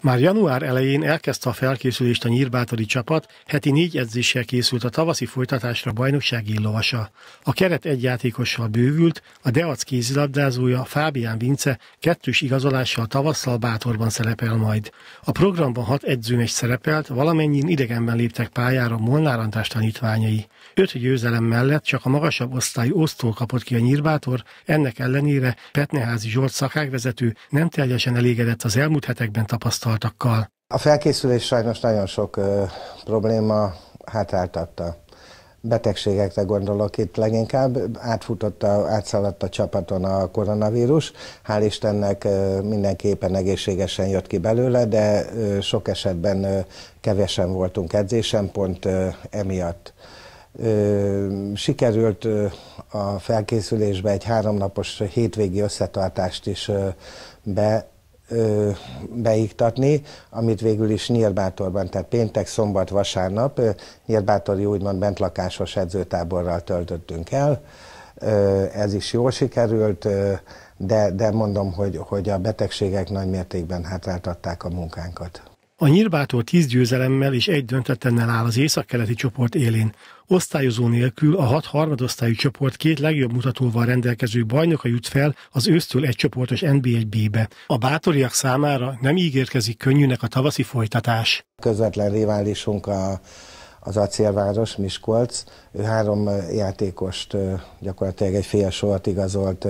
Már január elején elkezdte a felkészülést a nyírbátori csapat, heti négy edzéssel készült a tavaszi folytatásra bajnoksági lovasa. A keret egy játékossal bővült, a Deac kézilabdázója Fábián Vince kettős igazolással tavasszal bátorban szerepel majd. A programban hat edzőn is szerepelt, valamennyien idegenben léptek pályára Molnár András tanítványai. Öt győzelem mellett csak a magasabb osztály osztól kapott ki a nyírbátor, ennek ellenére Petneházi Zsolt szakágvezető nem teljesen elégedett az elmúlt hetekben tapasztalt tapasztaltakkal. A felkészülés sajnos nagyon sok ö, probléma hátráltatta. Betegségekre gondolok itt leginkább. Átfutott, a, átszaladt a csapaton a koronavírus. Hál' Istennek ö, mindenképpen egészségesen jött ki belőle, de ö, sok esetben ö, kevesen voltunk edzésen, pont ö, emiatt sikerült a felkészülésbe egy háromnapos hétvégi összetartást is be ö, beiktatni, amit végül is Nyírbátorban, tehát péntek, szombat, vasárnap Nyírbátori úgymond bentlakásos edzőtáborral töltöttünk el. Ö, ez is jól sikerült, ö, de, de mondom, hogy, hogy a betegségek nagy mértékben hátráltatták a munkánkat. A Nyírbától 10 győzelemmel és egy döntetlennel áll az északkeleti csoport élén. Osztályozó nélkül a hat harmadosztályú csoport két legjobb mutatóval rendelkező bajnoka jut fel az ősztől egy csoportos NB1-B-be. A bátoriak számára nem ígérkezik könnyűnek a tavaszi folytatás. Közvetlen riválisunk a az Acélváros, Miskolc. Ő három játékost gyakorlatilag egy fél sort igazolt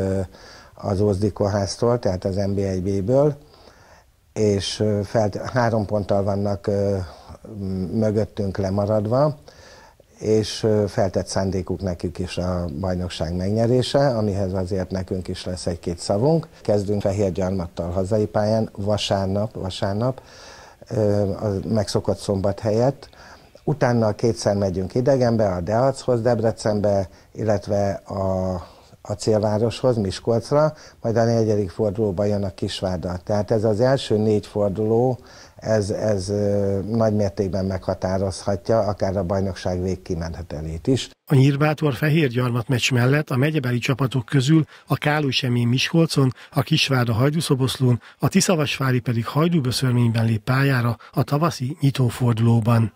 az Ózdi Koháztól, tehát az NB1-ből és felt, három ponttal vannak mögöttünk lemaradva, és feltett szándékuk nekik is a bajnokság megnyerése, amihez azért nekünk is lesz egy-két szavunk. Kezdünk Fehér Gyarmattal hazai pályán vasárnap, vasárnap, a megszokott szombat helyett. Utána kétszer megyünk idegenbe, a Deachoz, Debrecenbe, illetve a a célvároshoz, Miskolcra, majd a negyedik fordulóban jön a Kisvárda. Tehát ez az első négy forduló, ez, ez nagy mértékben meghatározhatja akár a bajnokság végkimenetelét is. A Nyírbátor fehér gyarmat meccs mellett a megyebeli csapatok közül a Kálósemény Miskolcon, a Kisvárda Hajdúszoboszlón, a Tiszavasvári pedig Hajdúböszörményben lép pályára a tavaszi nyitófordulóban.